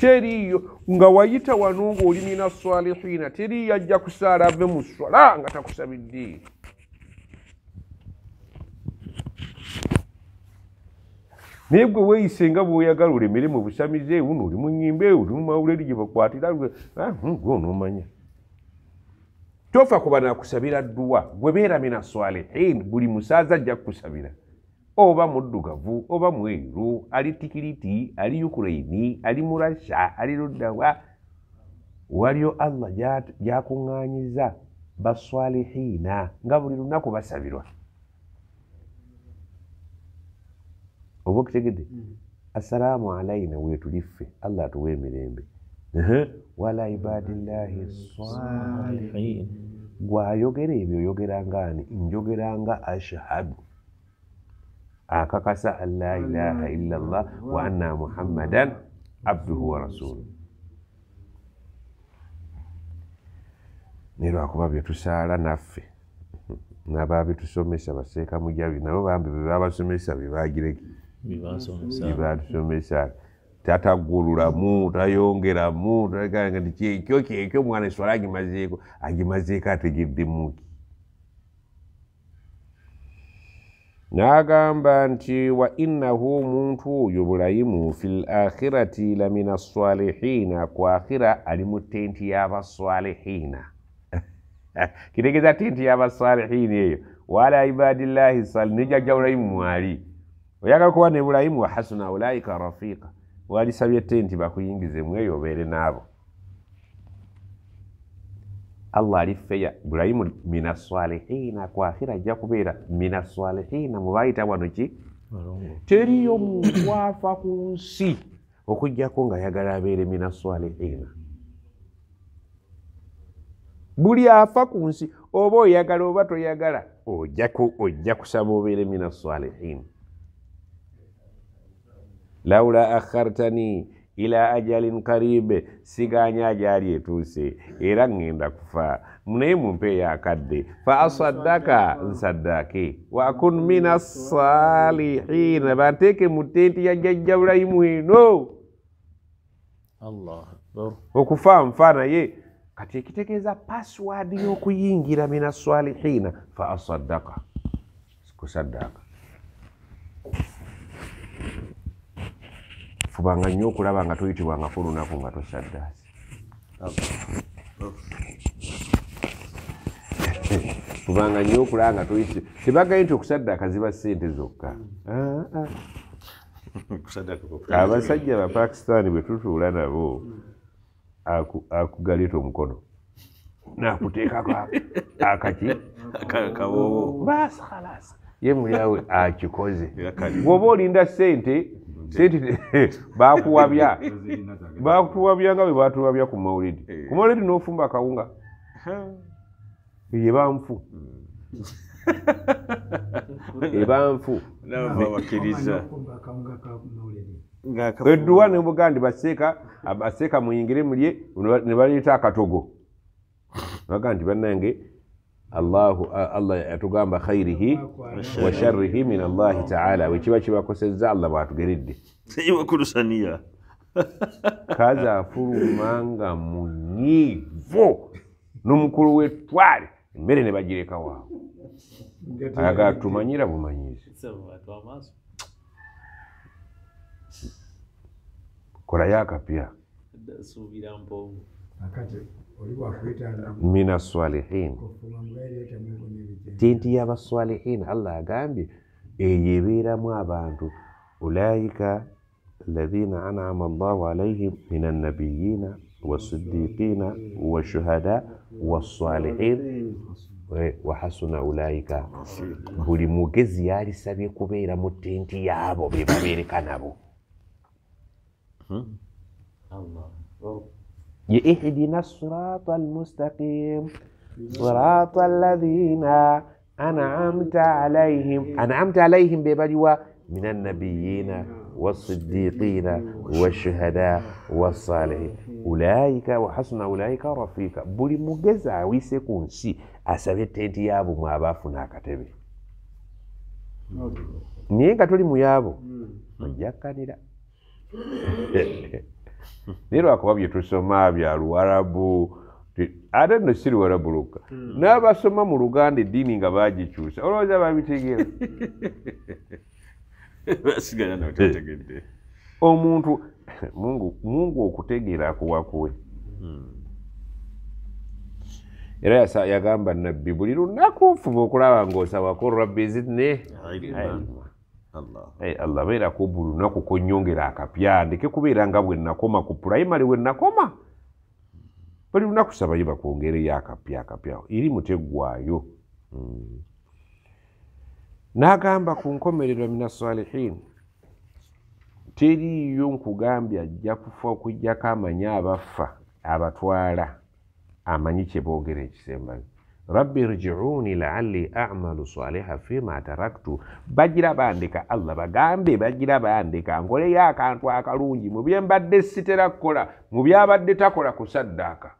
teriyo nga wayita wano ngaoli mina salihina teriyo ajja kusaala ave mu swala nga takusabidde naye gwe weeyise nga bwoyagala olemere mu busamize wuno oli mu nyimba ewo oli mu mawuleri gye bakwatira gwe ah, hmm, onoomanya tofa kuba nakusabira dduwa gwe beera mina salihin buli musaaza ajja kukusabira oba muddugavu oba mweru ali tikiriti ali ukuraini ali murasha ali luddawa waliyo allah gyakuŋŋanyiza baswalihiina nga buli lunaku basabirwa oba okitegedde mm-hmm. assalaamu alaina wetuli ffe allah atuwa emirembe wala ibadillahi salihin gwayogera ebyo oyogeranga ani njogeranga ashhadu akakasa an la ilaha illallah wa anna muhammadan abduhu wa rasulu naye lwakuba byetusaala naffe nababitusomesa basekamujabi nabo bambi bebabasomesa bebagireki byebatusomesa tatagululamu tayongeramu tkyo kyekyo omwana eswala agimazeeko agimazeeko ategeddemuki n'agamba nti wa innahu muntu oyo bulayimu fi l akhirati la min assalihina ku akhira ali mu tenti y'abasalihina kitegeeza tenti y'abasalihina eyo waala ibadillahi sali nijajja bulayimu mwali oyagala kuba ne bulayimu wa hasuna ulaika rafiqa walisabye tenti bakuyingize mu eyo obeere n'abo allah ali feya burayimu minasalihina kwahira ajja kubeera minasalihina mubayita wano ki teriyo muntu afa ku nsi okugjako ngaayagala abeere minasalihina buli afa ku nsi oba oyagala oba toyagala ojja kusaba obeere minasalihina laula akhartanii ila ajalin karibe siganya ajali etuuse era ŋŋenda kufa naye mumpeeyo akadde fa asaddaka nsaddaake wakun min assalihin banteeke mu tenti ya jajja bulayimu eno okufa nfa naye kati ekitegeeza paswad y'okuyingira min assalihiina fa asaddaka kusaddaaka fubanga nnyo okulaba nga toyitibwangaku olunaku nga tosaddaasi fubanga nnyo okulaba nga toyit tebagaye nti okusaddaaka ziba ssente zokka abasajja abapakistaani bwe tutuula nabo akugaleeta omukono nakuteekako akaki baasalas ye muyawe akikoze bwoba olinda ssente senti bakuwabya bakutuwabya nga bwe batuwabya ku maulidi eh. ku maulidi n'ofumba akawunga yebanfu hmm. ebanfu edduwa nebuga ndi baseeka abaseeka muyingire mulye ne baleeta akatogo baga nti bannange allahu allah atugamba khairihi wa sharrihi min allahi taala wekiba kibakoseza allah bwatugeredde iwakurusaniya kazi afuluma nga n'omukulu wetwale emmere ne bagireka waawo aga tumanyira bumanyizi kolayo akapya min assalihin tinti y'abasalihin allah agambye eyo abantu ulaika alladhina anama allahu alaihim min annabiyina wasiddiqina washuhada wasalihin wahasuna ulaika buli mugezi yalisabye kubeera mu tenti yaabo bebabeereka nabo hmm? اهدنا الصراط المستقيم صراط الذين انعمت عليهم انعمت عليهم ببلوى من النبيين والصديقين والشهداء والصالحين اولئك وحسن اولئك رفيقا بولي مجزا ويسكون سي اسابيت تنتي يابو ما بافنا كتبي نيه كتولي ميابو مجاكا نيدا naye lwakuba byetusoma bya luwarabu ate no si luwarabu lukka hmm. n'abasoma mu luganda eddiini nga bagikyusa olowooza babitegeera basigala nawetategedde omuntu mungu okutegeera akuwakuwe hmm. era yagamba nabbi buli lunaku fuba okulaba ngaosawako rabbi zinne allah eh, beerako buli lunaku konyongera akapya ndeke kubeera nga bwenakoma ku pulayimary bwenakoma buli lunaku sabayo bakwongereyo akapya akapya eri muteggwayo hmm. nagamba ku nkomererwa minasalihin teriiyo nkugambye ajja kufa okujjako amanyi abafa abatwala amanyi kyebogera ekisembayo rabbi rjiuni laalli amalu saliha fima taraktu bagira bandika allah bagambe bagira bandika nkoleyo akantu akalungi mubye mbadde sitera kukola mubyabadde takola ku saddaaka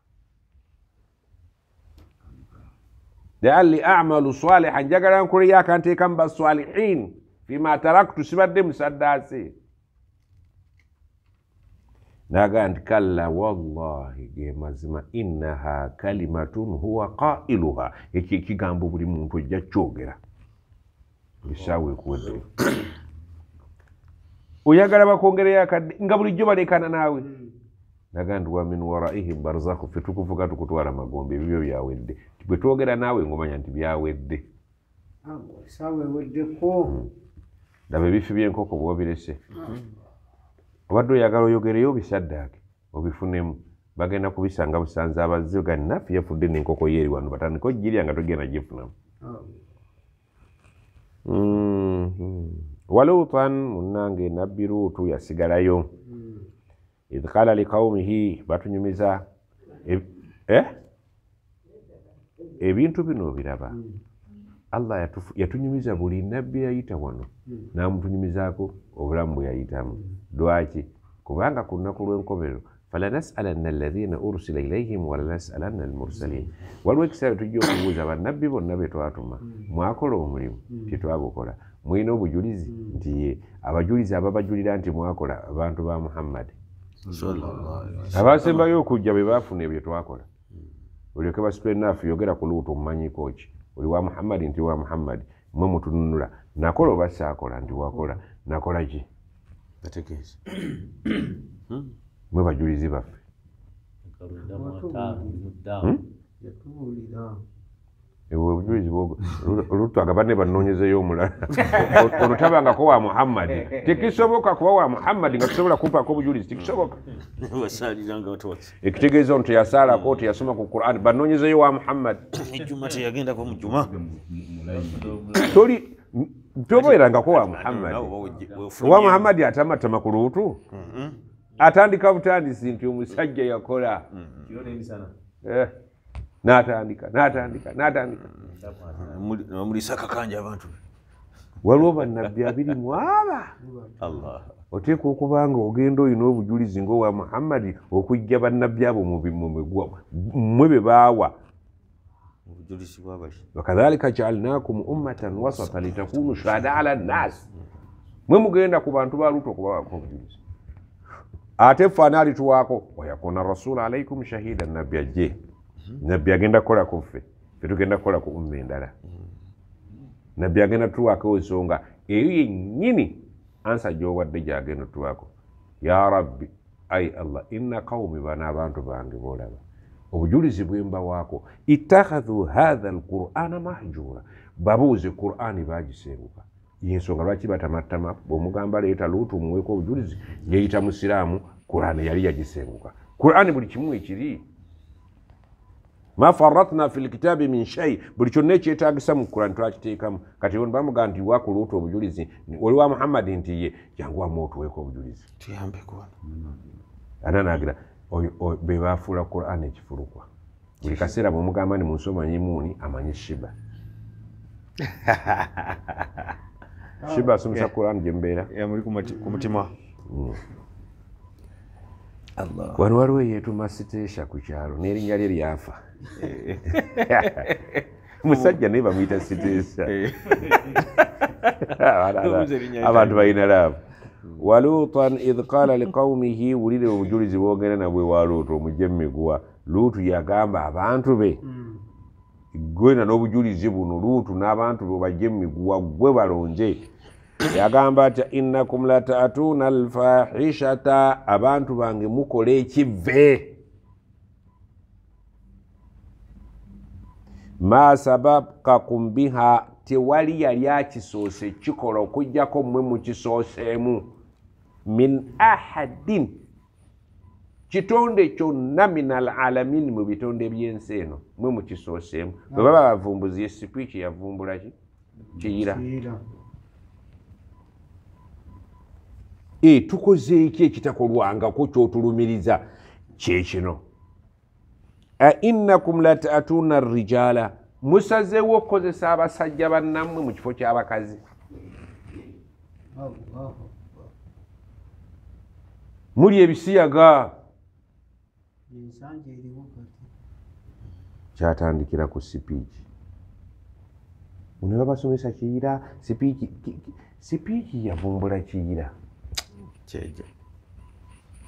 laalli amalu saliha njagala nkoleyo akanteekamu baswalihin fima taraktu sibadde musaddaase naga kala wallahi ge mazima innaha kalimatun huwa qailuha ekyo ekigambo buli muntu ojja kyogera esaawa ekuwedde oyagala bakwongereyo nga bulijjo balekana naawe nagandi nti wamin waraihim barzaku ffe tukuvuga tukutwala magombe ebibyo byawedde bwe twogera naawe ngomanya nti byawedde hmm. laba ebifi by'enkoko bwobirese hmm. obadde oyagala oyogereyo bisaddaaki obifunemu bagenda kubisanga busanza abazzi ganinaffe yafudde nenkoko yeeri wano batandika ogirya nga togenda gifunamu mm-hmm. walutan munange nabbi luutu yasigalayo mm-hmm. ih kala liqaumihi batunyumiza e, e? ebintu bino obiraba mm-hmm. allah yatunyumiza buli nabbi yayita wano namutunyumizaako obulamu bweyayitamu lwaki kubanga ku lunaku lw'enkomerero falanasalanna alaina urusila ilaihim walanasalanna almursalin mm. waliwo ekiseera tujja okubuuza bannabbi bonna betwatuma mm. mwakola omulimu tetwagukola mm. mulina obujulizi nti abajulizi ababajulira nti mwakola abantu ba muhammadi abasembayo okujja bebafuna ebyetwakola olyoke basipenafu yogera ku luutu mumanyikoki oli wa muhammadi nti wa muhammadi mwe mutununula nakola oba saakola nti wakola nakolaki bategeeze mwe bajulizi baffe olutagabane banonyezeyo omulala olutabangako wa muhammadi tekisoboka kuba wa muhammadi nga tusobola kumpako obujulizi tekisoboka ekitegeeza nu teyasaalako teyasoma ku quran banonyezeyo wa muhammadi tobeerangako wa muhammad owa muhammad atamatama ku luutu mm-hmm. atandika butandisi nti omusajja yakola mm-hmm. eh, natandika natandika natandikamulisakakanja mm-hmm. abantu waliwo bannabbi abiri mwaba oteeka okuba nga ogenda oyina obujulizi ngaowa muhammadi okujja bannabbi abo mwe bebaawa wakadhalika jaalnakum ummatan wasata litakunu shuhada ala nas mwe mugenda ku bantu baluto kubabako obujulizi ate ffe analituwako wayakuna rasulu alaikum shahida nabbi ajje nabbi agenda kukolaku ffe fetugenda kukola ku umma endala nabbi agenda tutuwako ensonga eyo yennyini ansa gyobadde gyagenda otutuwako ya rabbi ai allah inna qaumi bana abantu bange boolaba obujulizi bwembawaako itakhadhu hatha lqurana mahjura babuuze qurani bagisenguka yensonga lwaki batamattama bwomugamba leeta luutu muweeko obujulizi ngeyita musiraamu qurani yali yagisenguka qurani buli kimu ekiri ma faratna fi lkitaabi min shai buli kyonna ekyetagisa mu qurani twakiteekamu kati on bamugamba nti wakuluuta obujulizi oliwa muhammadi nti ye janguwamuotuweeko obujulizi anaanagira bebafuula quran ekifulukwa buli kaseera bwemugamba ni munsoma nyimuuni amanye shiba shiba ah, asomesa eh, quran gyemubeera eh, hmm. wano waliwo yetuma siteesha ku kyalo nerinnya lye lyafa eh. musajja naye bamwyita siteesha abantu balina laabu walutan ih qala liqaumihi wulire obujulizi bwogenda nabwe waluuta omujje mumiguwa luutu yagamba abantu be hmm. gwena n'obujulizi buno luutu n'abantu be obajje mumiguwa gwe balonje yagamba ati innakum lataatuuna alfahishata abantu bange mukola ekive ma sababkakum biha tewali yali akisoose kikola okujjako mmwe mukisooseemu min ahadin kitonde kyonna min al alamin mu bitonde by'ensi eno mmwe mukisooseemu bwe baba bavumbuzi yesipiiki yavumbulaki kiyira eh, tukozeeki ekitakolwangako kyotulumiriza kyekino ainakum latatuuna rijaala musazeewo okukozesa abasajja bannammwe mu kifo ky'abakazi muli ebisiyaga kyatandikira ku sipiiki muno babasomesa kiyira sipiiki yavumbula kiyira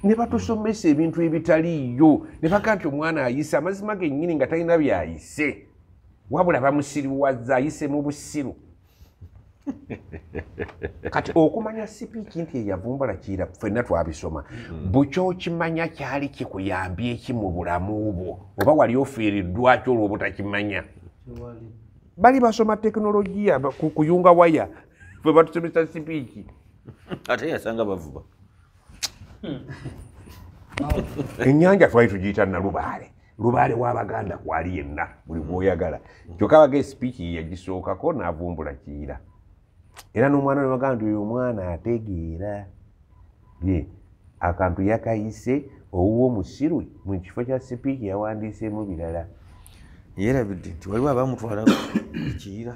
ne batusomesa ebintu ebitaliiyo ne baga nti omwana ayise amazima genyini nga talina byayise wabula bamusiriwazza ayise mu busiru kati okumanya sipiiki nti eyavumbala kiira fenna twabisoma bukyokimanya kyali kikuyambye eki mu bulamu bwo oba wali ofiiriddwaki olwobutakimanya bali basoma tekinologiya kuyunga waya bwe batusomesa sipiiki ate yasanga bavuba enyanja twali tugiyita nalubaale lubaale w'abaganda kwali yenna buli gwoyagala kyokka baga esipiiki yagisookako n'avumbula kiira era n'omwana nebagamba nti oyo omwana ategeera ye akantu yakayise owuwa omusirwe mu kifo kya sipiiki yawandiisemu birala yerabidde nti waliwo abamutwala ekiira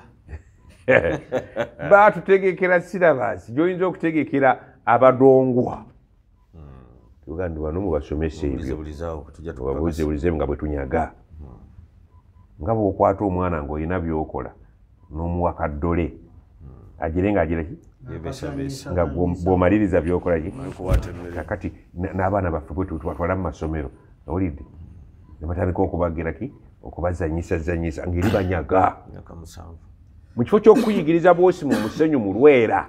batutegekera sirabasi gyoyinza okutegekera abadongwa tugandi bano mubasomesa ebyobabuzebulize nga bwetunyaga hmm. nga bweokwata omwana ngaolina byokola n'omuwa kaddole hmm. agire nga agiraki nga bwomaliriza byokolaki kakati n'abaana baffe bwetwatwala mu masomero owulidde nebatandika okubageraki okubazanyisa zanyisa ngeri banyaga mu kifo ky'okuyigiriza bwosi mu musenyu mulwera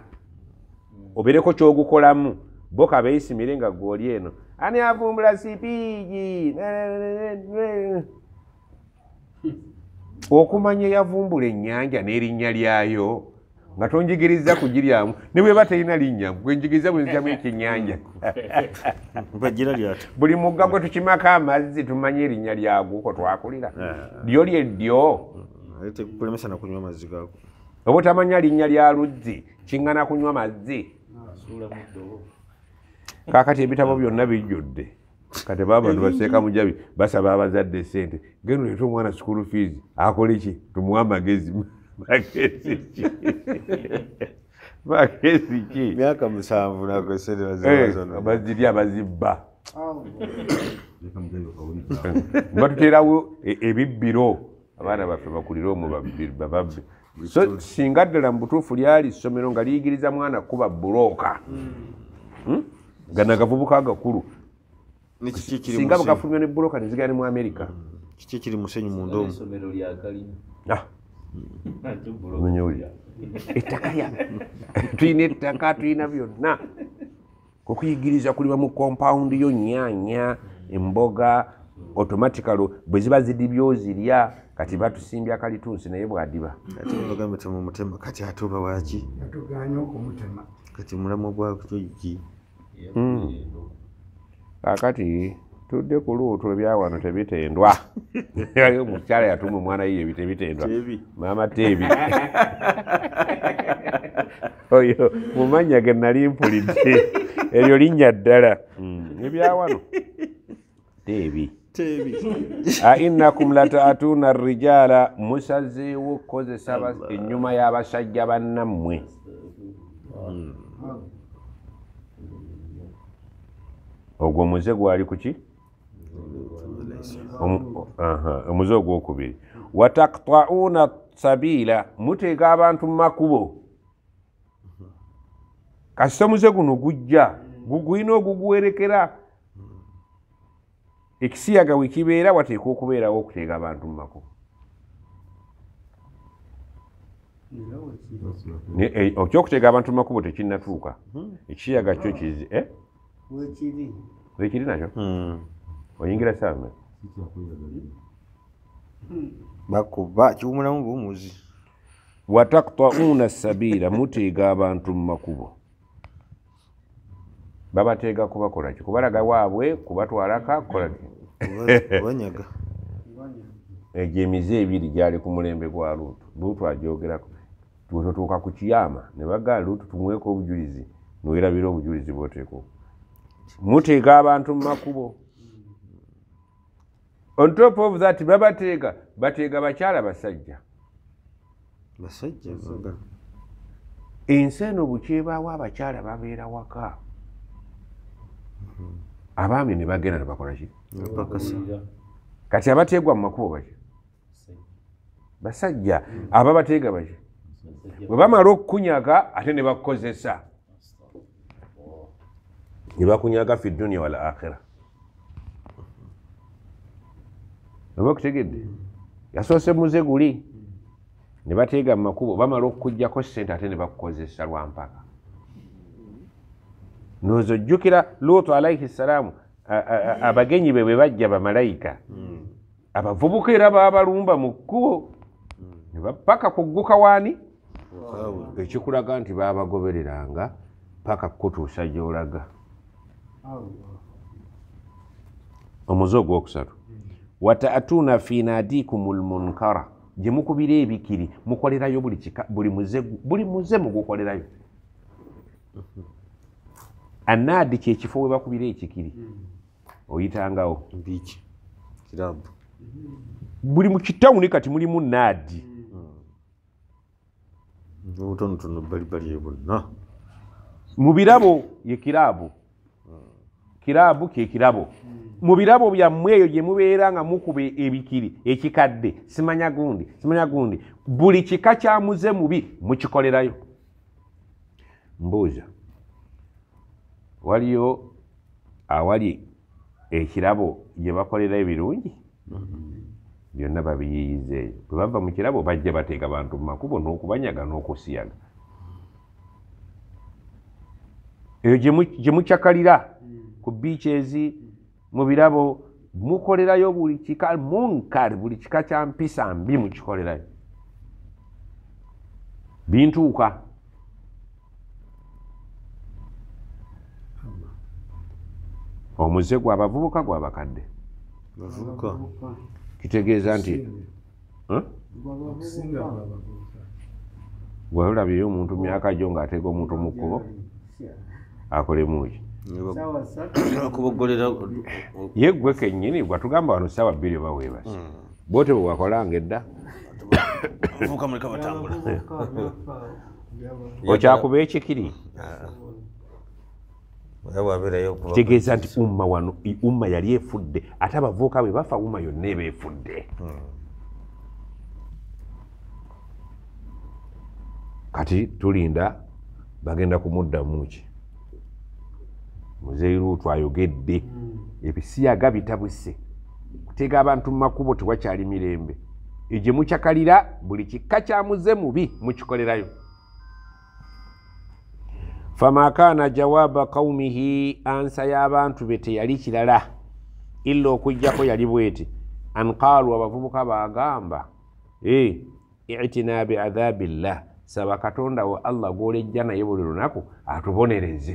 obereko kyogukolamu boka beyisimire nga gwoli eno ani avumbula sipiigi okumanya eyavumbula ennyanja n'erinnya lyayo nga tonjigiriza kugiryamu ne bweba terina linnya gwenjigiriza bwenziramu ekyennyanja buli mugga gwe tukimako amazzi tumanye erinnya lyaguko twakulira eh. lyo lye ddyo mm. oba otamanya linnya lya luzzi kiŋŋana kunywa mazzi kakati ebitabo byonna bijjudde kati baba nibaseeka mujabi basaba abazadde sente genu leeta omwana sikulu fiizi akole ki tumuwa magezi magezi ki magezi ki myaka musanvu nakosebazibazibba eh, abazibba batuterawo oh. e, ebibbiro abaana baffe bakulire omu bababbi so singa ddala mu butuufu lyali ssomero nga liyigiriza mwana kuba buloka hmm. hmm? gana gavubuka agakulu singa bagafulumya ne buloka nezigana mu amerika kiki kiri musenyu mundomuli ah. ettaka tulina ettaka tulina byonna okuyigiriza kulima mu compawundi yo nyanya emboga automatikalo bwe ziba zidibya ozirya kati batusimbya kalitunsi naye bwadiba kati atuba waki kati mulamu gwakyogi kakati tudde ku luuto ebyawano tebitendwa ali omukyala yatuma omwana yiyo tebitendwa maama tebi oyo mumanya ge nali mpulidde eryo linnya ddala hmm. ebyawano tebi ainnakum lataatuuna rijaala musazeewo okukozesa enyuma y'abasajja bannammwe hmm. ogwo muze gwali kuki omuze ogwokubiri wataktauna sabiila muteeka abantu mu makubo kasite muze guno gujja gugwina oguguwerekera ekisiyaga wekibeera wateeka okubeerawo okuteeka abantu mu makubo ekyokuteeka e, abantu mu makubo tekinnatuuka ekisiyaga kyo kizi eh? w'ekiri w'ekiri nakyo oyingirasaa hmm. mme bakuba kiwumulamu buwumuzi wataktauna sabiira muteega abantu mu makubo babateega kubakola ki kubalaga waabwe kubatwalaka kukola ki kubanyaga egyo emize ebiri gyali ku mulembe gwa luutu luutu ajogerako tetotuuka ku kiyama ne baga luutu tumweko obujulizi niwerabira obujulizi bwoteekaku mutiika abantu mu makubo on top of that babateeka bateeka bakyala basajja ensi eno bukyebaawo abakyala babeera waka abaami ne bagenda nebakolaki kati abateegwa mu makubo baki basajja aba bateega baki bwe bamala okukunyaka ate ne bakukozesa nebakunyaga fi duniya wal akhira obakutegedde yasoose muze guli nebateega mumakubo bamala okukugjako sente ate nebakukozesa lwampaka nozo jjukira lutu alaihi ssalaamu abagenyi be bwe bajja bamalayika abavubuka era babalumba mu kkubo nebapaka kugguka waani ekikulaga nti babagobereranga paka kutuusa gyolaga omuze ogwokusatu wataatuuna fi naadikum lmunkara gye mukubira ebikiri mukolerayo buli muze mugukolerayo anaadi kyekifo webakubira ekikiri oyitangawo buli mukitawuni kati mulimu naadi mubirabo ye kiraabu kirabu kekirabo hmm. mu birabo byammwe eyo gye mubeera nga mukuba ebikiri ekikadde simanya gundi simanya gundi buli kika kya muze mubi mukikolerayo mbuuza waliyo awali ekirabo gye bakolera ebirungi hmm. byonna babiyiyizeeyo bwe bava mu kirabo bajja bateeka bantu mu makubo n'okubanyaga n'okusiyaga eyo gye mukyakalira ku biichezi mu birabo mukolerayo buli kika munkar buli kika kya mpisa mbi mukikolerayo bintuuka omuze gwa bavubuka gwa bakadde kitegeeza nti gwe olabyeyo omuntu myaka gyo ng'ateeka omuntu mu kkubo akolemu ki yegwe kenyini gwatugamba wano saawa bbiri oba webasi hmm. bote bwewakolanga edda okyakuba ekikiri ah. kitegeeza nti umma wano umma yali efudde ate abavuuka bwe bafa umma yonna eba efudde hmm. kati tulinda bagenda kumuddamu ki muzeiruutu ayogedde hmm. ebisiyaga bitabuse kutega abantu mu makubo tewakyali mirembe egye mukyakalira buli kikka kya muze mubi mukikolerayo famakana jawaba qaumihi ansa y'abantu be teyali kirala illa okujjako yali bweti anqaalu abavubuka bagamba eh, itina biadhabillah saba katonda wa allah gwolejja naye buli lunaku atubonereze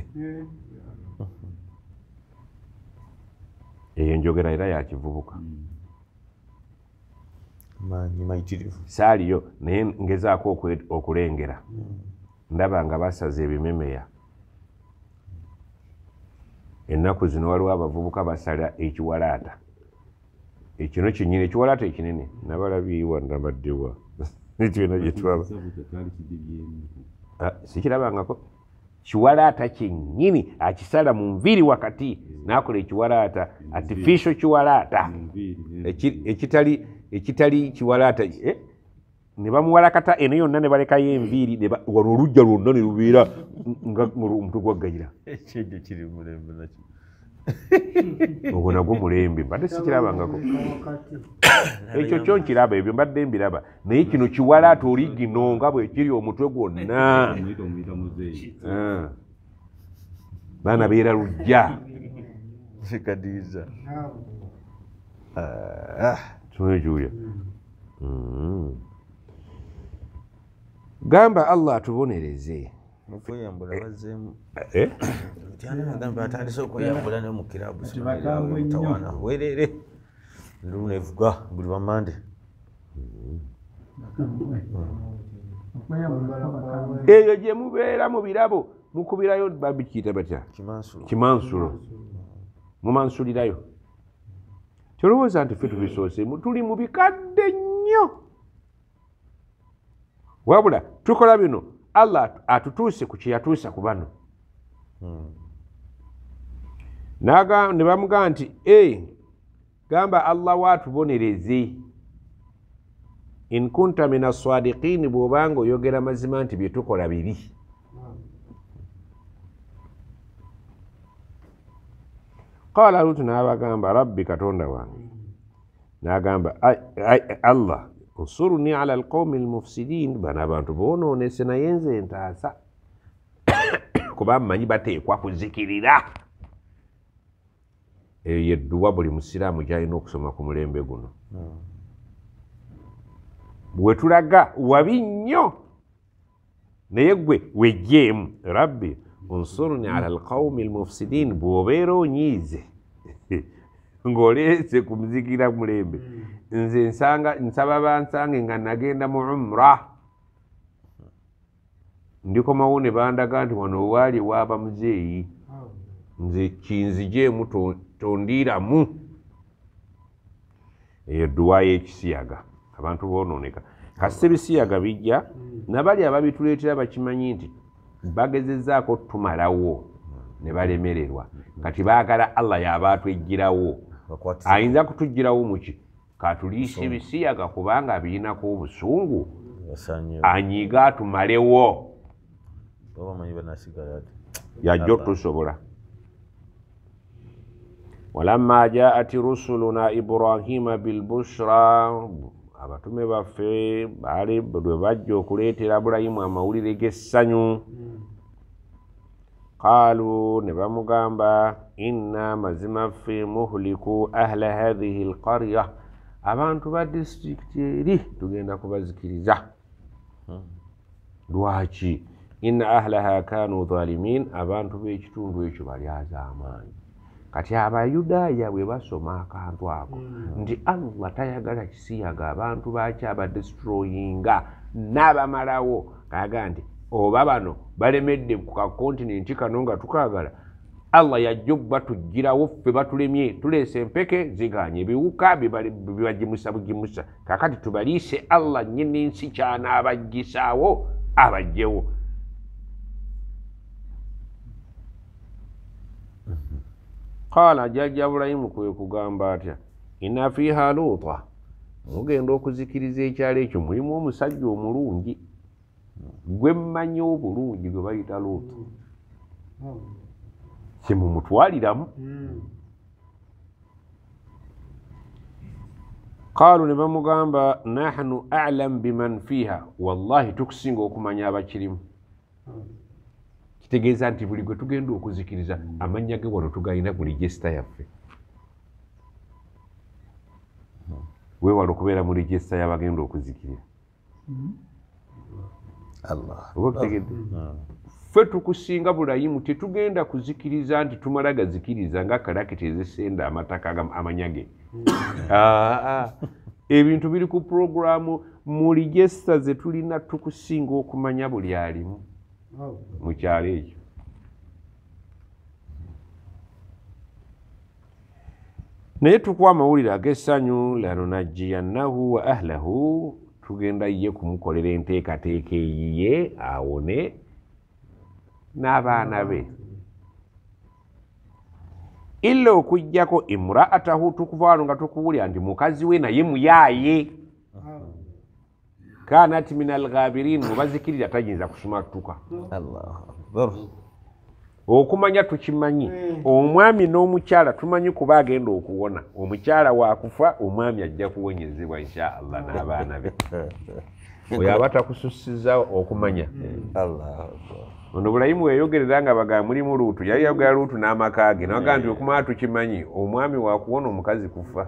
eyo njogera era yakivubuka mm. saaliyo naye ngezaako okulengera mm. ndaba nga basaze ebimemeya ennaku zino waliwo abavubuka basala ekiwalaata ekino kinyina ekiwalaata ekinene nabalabiiwa nabaddewa ekibiina gyetwaba ah, sikirabangako kiwalaata kyennyini akisala mu nviri wakati nakola ekiwalaata artificial kiwalaata ekitali kiwalaata eh? ne bamuwala kata eno yonna ne balekayo enviiri wano olujja lwonna ne lubeera nga omutwe gwaggayira ekyo kiri mulembe nakyo ogwo nagwo mulembe mbadde sikirabangako ekyo kyo nkiraba ebyo mbadde mbiraba naye kino kiwala ati oli gino nga bwekiri omutwe gwonna ah. baana beera lujja kadiizaa ah, ah, mm. gamba allah atubonereze mukweyambula eh, bazeemu eh, eh? tyanagamba atandise okweyambula ne mukirabu tawana werere nduu nevuga buli bamande eyo gyemubeera mubirabo mukubirayo babikiyita batya kimansulo mumansulirayo tyolowooza nti fe tubisoosemu tuli mubikadde nnyo wabula tukola bino allah atutuuse ku kyeyatuusa ku bano hmm. ne bamugamba nti e gamba allah waatubonereze in kunta min assadikini bw'obanga oyogera mazima nti byetukola bibi qaala lutu n'abagamba rabbi katonda wange n'agamba allah unsurni ala alqaumi almufsidin bano abantu bononese naye nze entaasa kuba mmanyi bateekwa kuzikirira eyo yedduwa buli musiraamu gyalina okusoma ku mulembe guno wetulaga wabi nnyo naye gwe wejjeemu rabbi unsurni ala alqaumi almufsidin bw'obeera onyiize ng'oleese ku muzikira mulembe hmm. nze nsanga nsaba bansange nga nagenda mu umra ndikomawo ne bandaga nti wano owaali waaba muzeeyi hmm. nze kinzijeemu tondiiramu eyo duwayo ekisiyaga abantu boononeka kasita ebisiyaga bijja hmm. nabali ababituleetera bakimanyi nti bagezezaako tumalawo ne balemererwa kati baagala allah yaba atweggirawo ayinza kutugirawo muki katuliisa ebisiyaga kubanga abirinako obusungu anyiga atumalewo yajja otusobola walama jaati rusuluna ibrahima bilbusra abatume baffe bali lwe bajja okuleetera burayimu amawulire g'essanyu qaalu ne bamugamba inna mazima ffe muhuliku ahla hathihi alqarya abantu ba disitulikiti eri tugenda kubazikiriza lwaki inna ahlaha kanu zalimin abantu b'ekitundu ekyo bali azaamaanyi kati abayudaaya bwe basoma akantu ako nti allah tayagala kisiyaga abantu baki abadestroyinga n'abamalawo kaaga nti oba bano balemedde ku kakontinenti kano nga tukagala allah yajjo batugirawo ffe batulemye tuleese empeke ziganya ebiwuka bibagimusa bugimusa kakati tubaliise allah nyini nsi kyanaabagisaawo abajjewo qaala jajja burahimu kwe kugamba atya ina fiiha luuta mugenda okuzikiriza ekyalo ekyo mulimu omusajja omulungi gwe mmanyi obulungi gwe bayita looto hmm. kyemumutwaliramu kaalu hmm. ne bamugamba nahnu alam biman fiiha wallahi tukusinga okumanya abakirimu hmm. kitegeeza nti buli gwe tugenda okuzikiriza amannya ge wano tugalina ku legesita yaffe weewala okubeera mu legesita yabagenda okuzikirira Hmm. fetukusinga bulayimu tetugenda kuzikiriza nti tumala gazikiriza nga kalakita ezisenda amataka amanyage hmm. ah, ah. ebintu biri ku puroguramu mu ligesita zetulina tukusinga okumanya buli alimu mukyalo ekyo naye tukuwa amawulire agessanyu lano najiyannahu wa ahlahu tugenda ye kumukolera enteekateeka eyiye awone n'abaana be illa okujjako imuraatahu tukuva wano nga tukuwulira nti mukazi we naye muyaaye kanat min alghabirin mubazikirira tayinza kusumattuka okumanya tukimanyi hmm. omwami n'omukyala tumanyi kuba agenda okuwona omukyala wakufa omwami ajja kuwonyezebwa inshaallah n'abaana be oyo aba takususiza okumanya hmm. ono bulayimu weyogerera nga baga mulimu luutu yali yagera luutu n'amaka ge nawaga nti hmm. okumala tukimanyi omwami wakuwona omukazi kufa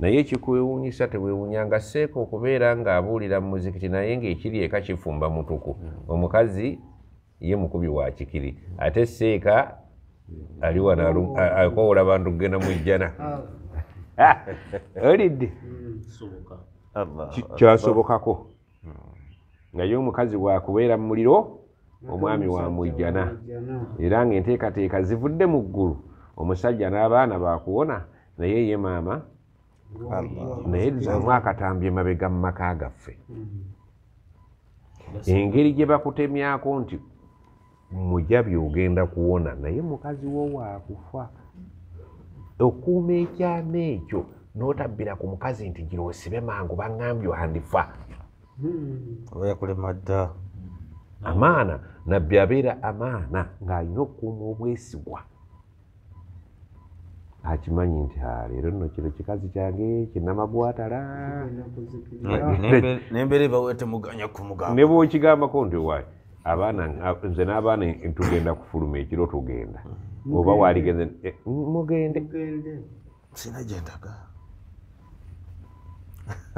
naye ekikwewunyisa tewewunyanga seeka okubeera ng'abuulira mu muzikiti naye ng'ekiri eka kifumba mutuku omukazi ye mukubi wakikiri ate seeka aliwanakowola bantu kugenda mwijjana olidde ah, kyasobokako nga ye omukazi wakubeera mu muliro omwami wa mwijjana era nga enteekateeka zivudde mu ggulu omusajja n'abaana bakuwona naye ye maama naye zamu akatambya emabega mu maka gaffe mm-hmm. engeri gye bakutemyako nti mujabi ogenda kuwona naye mukazi wo waakufa okuuma ekyama ekyo notabbira ku mukazi nti gira osibe mangu baŋambye andifa hmm. oyakulemadda amaana nabbi abeera amaana ng'alina okukuuma obwesigwa akimanyi nti leero nno kino kikazi kyange kinamagwatala nembeera ebawetemuganya kumugamba ne bwokigambako nti owaayo abaana nze n'abaana ntugenda kufuluma ekiro tugenda oba waligenze mugende eh, sinagendaga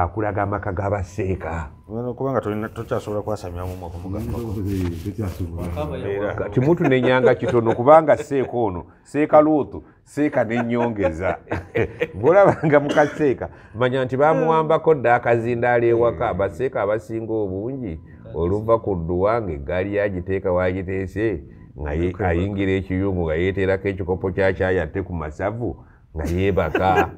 akulaga amaka gabaseeka kubanga tokyasobola kwasamya mumtimuntu eh, nenyanga kitono kubanga seeka ono seeka lutu seeka nenyongeza bolabanga mukaseeka manya nti bamuwambako dda akazindaala ewaka eh. abaseeka abasinga obungi oluva ku dduwa ng'eggaali yagiteeka wagiteese nga ayingira ekiyungu nga yeeteerako ekikopo kyakyayi atte ku masavu nga yeebaka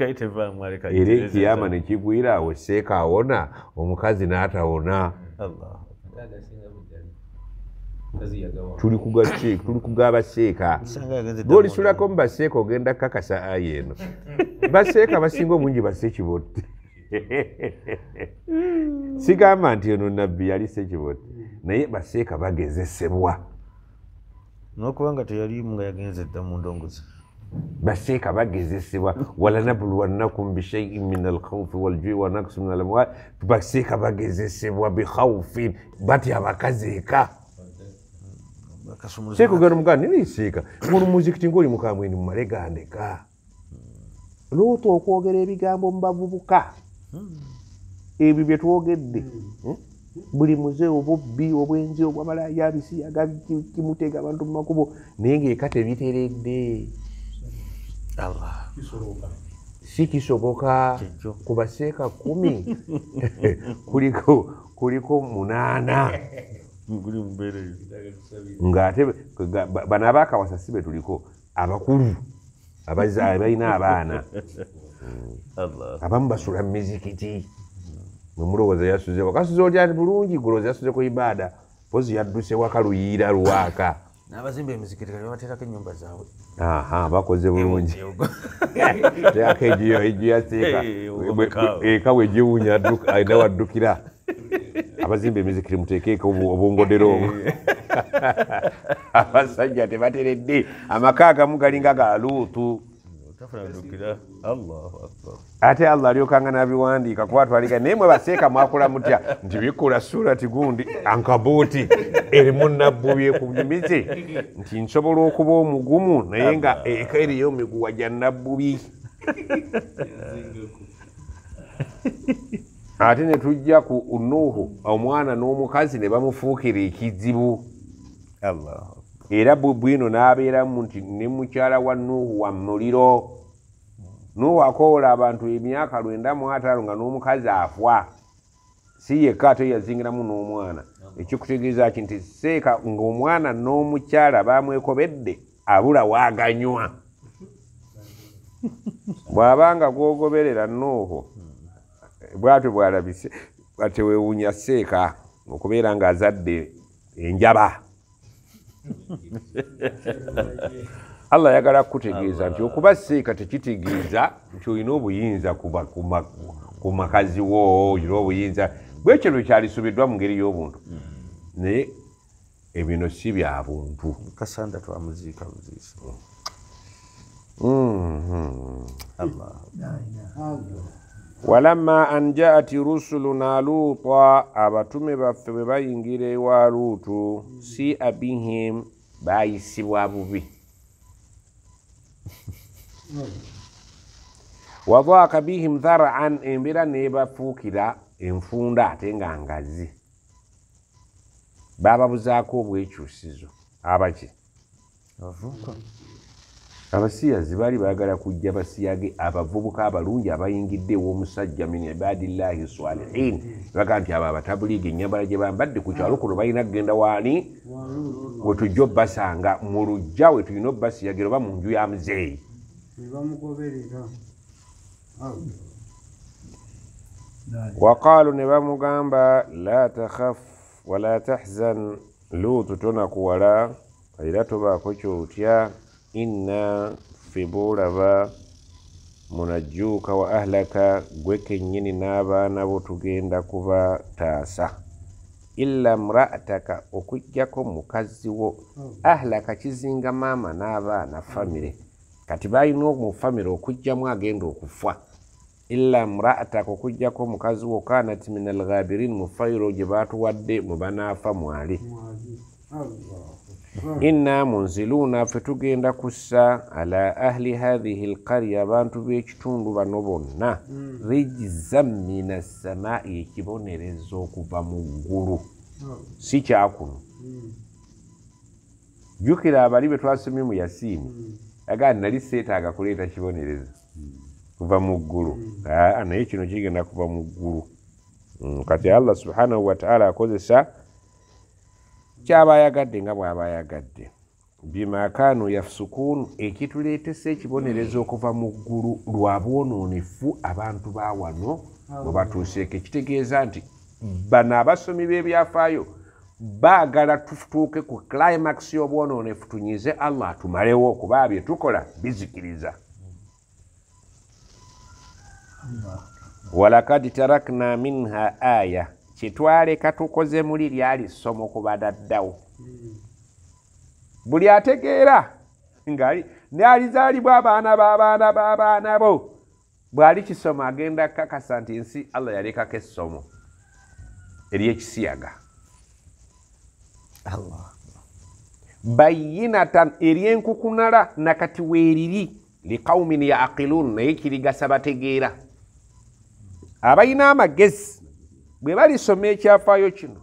era ekiyama nekigwira awo seeka awona omukazi n'atawona tuli kugaba seeka goolisulako mu baseeka ogenda kkakasa ayi eno baseeka basinga obungi basekibotte sigamba nti ono nabbi yali sekibote naye baseeka bagezesebwa nokubanga teyalimunga yagenza edda mundongoza baseeka bagezesebwa walanabulwa nnaku bishaiin min alkhaufi waljui wanaksu min alamwa baseeka bagezesebwa bikhaufin batya bakazi eka seeka ogenda omugana niniseeka ngoli muzikiti ngaoli mukamwenimumale gandeka lwotwa okwogera ebigambo mu bavubuka Hmm. ebyo byetwogedde hmm, buli muze obubbi obwenzi obwamalayo abisiyaga kimutega abantu mumakubo naye ngeeka tebiteredde sikisoboka ku baseeka kumi kuliko kuliko munaana ngaate banaaba akawasa si betuliko abakulu abazaali balina abaana abamu basula mumizikiti mwemulowooza yasuze kasuze olya bulungi gulowooza yasuze ku ibaada pozi yadduse waka luyiira lwaka nabazimba emizikiti kati bateerako enyumba zaabwe bakoze bulungi teako egyo yateeka eka wegiwunya aina waddukira abazimba emizikiri muteekeeka obungodero obwo abasajja tebateredde amaka agamu galinga ga luutu atealla alyokangana byiwandiika kuba twalika naye mwe baseeka mwakola mutya nti bikola surati gundi ankabuuti erimu nabbu byekunyumize nti nsobola okuba omugumu naye nga eka eriyo omiguwa gya nabbubi ate ne tujja ku nuuhu omwana n'omukazi ne bamufuukira ekizibu allahu era bwino n'abeeramu nti ne mukyala wa nuhu wa muliro nuhu akoola abantu emyaka lwenda mu ataalo nga n'omukazi afwa si yekka ate yazingiramu n'omwana ekikutegeeza ki nti seeka ngaomwana n'omukyala bamwekobedde abula waaganywa bw'abanga gwogoberera nuhu bwatyo bwalabise atewewunya seeka okubeera ng'azadde enjaba allah ayagala kukutegeeza nti okuba seeka tekitegeeza nti olina obuyinza ku makazi wo olina obuyinza bwekyo lwe kyalisubiddwa mu ngeri y'obuntu mm. naye ebino si bya buntu kasanda twamuziika muziisa mm-hmm. walama an jaati rusuluna luuta abatume baffe bwe bayingira ewa luutu si abihim bayisibwa bubi wadaaka bihim tharan embeera nebafuukira enfunda ate nga ngazi bababuzaako obwekyusizo abaki abasiyazi baali baagala kujja basiyage abavubuka abalungi abayingidde womusajja min ibadillahi salihin baga nti abo abatabuliiga enyambala gye bambadde ku kyalo kuno balina kugenda waani wetujja obbasanga mu lujja wetulina obbasiyagira oba mu nju ya muzeeyi waqaalu ne bamugamba la takhaf wala tahzan luutu tonakuwala era tobaako kyotya inna fibulaba munajjuuka wa ahlaka gwe kennyini n'abaana bo tugenda kuba taasa illa mraataka okujjako mukazi wo ahlaka kizinga maama n'abaana famire kati balina omufamire okujjamu agenda okufa illa mraataka okujjako mukazi wo kanat min alghabirin mufairo gye batuwadde mubanaafa mwali Hmm. inna munziluuna ffe tugenda kussa ala ahli hathihi lqarya abantu b'ekitundu bano bonna hmm. rijzan min assamaai ekibonerezo okuva mu ggulu hmm. si kyakuno jukira abali betwasomye mu yasiini agandi nali seetaaga kuleeta kibonerezo kuva mu ggulu naye kino kigenda kuva mu ggulu kati allah subhanahu wataala akozesa kyaba ayagadde nga bw'aba ayagadde bimakanu yafsukun ekituleetesa ekibonerezo okuva mu ggulu lwa bwonoonefu abantu ba wano bwe batuuseeko ekitegeeza nti bano abasomi b'ebyafaayo baagala tutuuke ku climax y'obwonoonefu tunyize allah tumalewo okuba bye tukola bizikiriza walakad tarakna minha aya kyetwaleka tukoze muli lyali ssomo kubadaddawo buli ategeera nalizaalibwa abaana babaana babaana bo bwali kisomo agenda kakasa nti nsi allah yalekako essomo eryekisiyaga bayinatan eryenkukunala nakati weeriri liqaumin yaaqiluun naye kirigasa bategeera abalina amagezi bwe balisoma ekyafaayo kino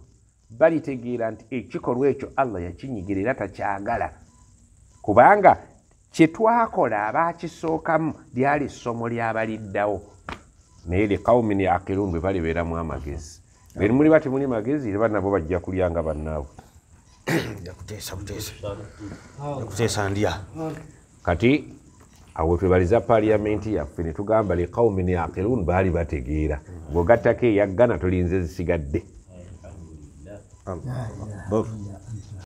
balitegeera nti ekikolwa ekyo allah yakinyigira era takyagala kubanga kyetwakola abakisookamu lyali ssomo lyabaliddawo naye lekaumin akirun bwe balibeeramu amagezi beni muliba temuli magezi era banabo bajja kulya nga bannaabwe kati awo twebaliza paliyamenti yaffe ne tugamba liqaumin yaqiluun baali bategeera ng'ogattako eyaggana tulinze zisigadde